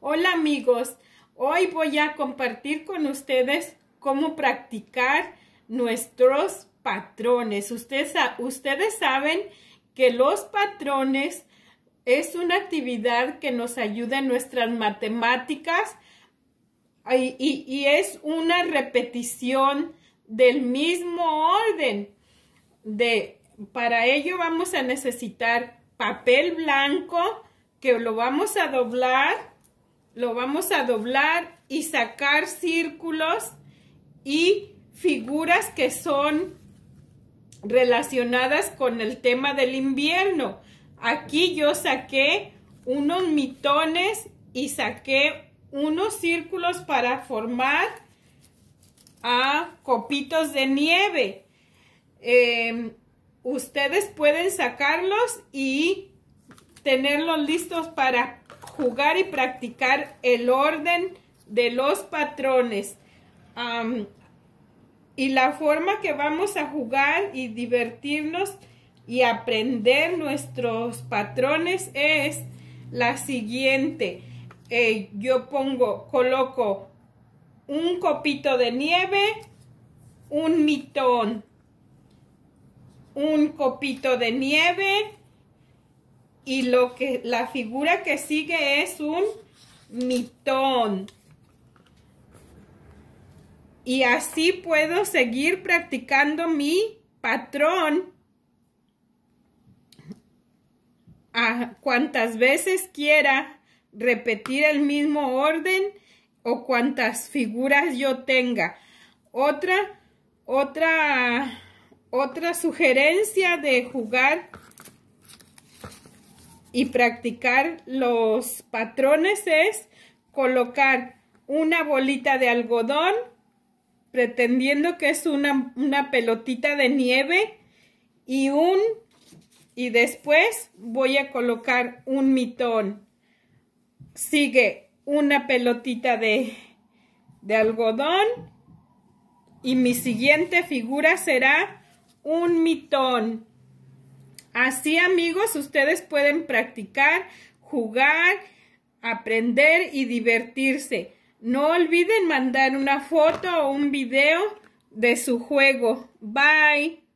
Hola amigos, hoy voy a compartir con ustedes cómo practicar nuestros patrones. Ustedes, saben que los patrones es una actividad que nos ayuda en nuestras matemáticas y, es una repetición del mismo orden. De, para ello vamos a necesitar papel blanco que lo vamos a doblar lo vamos a doblar y sacar círculos y figuras que son relacionadas con el tema del invierno. Aquí yo saqué unos mitones y saqué unos círculos para formar a copitos de nieve. Eh, ustedes pueden sacarlos y tenerlos listos para jugar y practicar el orden de los patrones. y la forma que vamos a jugar y divertirnos y aprender nuestros patrones es la siguiente. Eh, yo pongo, coloco un copito de nieve, un mitón, un copito de nieve, y lo que, la figura que sigue es un mitón. Y así puedo seguir practicando mi patrón a cuantas veces quiera repetir el mismo orden o cuantas figuras yo tenga. Otra, otra, otra sugerencia de jugar y practicar los patrones es colocar una bolita de algodón, pretendiendo que es una, pelotita de nieve y un y después voy a colocar un mitón. Sigue una pelotita de, de algodón y mi siguiente figura será un mitón. Así amigos, ustedes pueden practicar, jugar, aprender y divertirse. No olviden mandar una foto o un video de su juego. Bye.